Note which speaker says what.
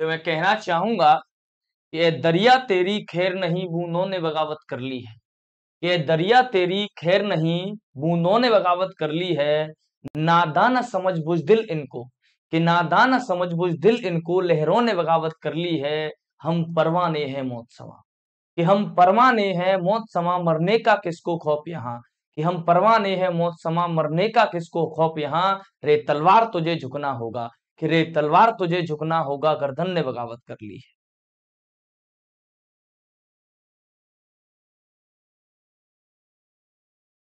Speaker 1: तो मैं कहना चाहूंगा कि दरिया तेरी खैर नहीं बूंदों ने
Speaker 2: बगावत कर ली है ये दरिया तेरी खैर नहीं बूंदों ने बगावत कर ली है नादाना समझ बुझ दिल इनको कि नादाना समझ बुझ दिल इनको लहरों ने बगावत कर ली है हम परवाने हैं मौत समा कि हम परवाने हैं मौत समा मरने का किसको खौफ यहाँ कि हम परवाने हैं मौत समा मरने का
Speaker 3: किसको खौफ यहाँ रे तलवार तुझे झुकना होगा कि रे तलवार तुझे झुकना होगा गर्दन ने
Speaker 4: बगावत कर ली है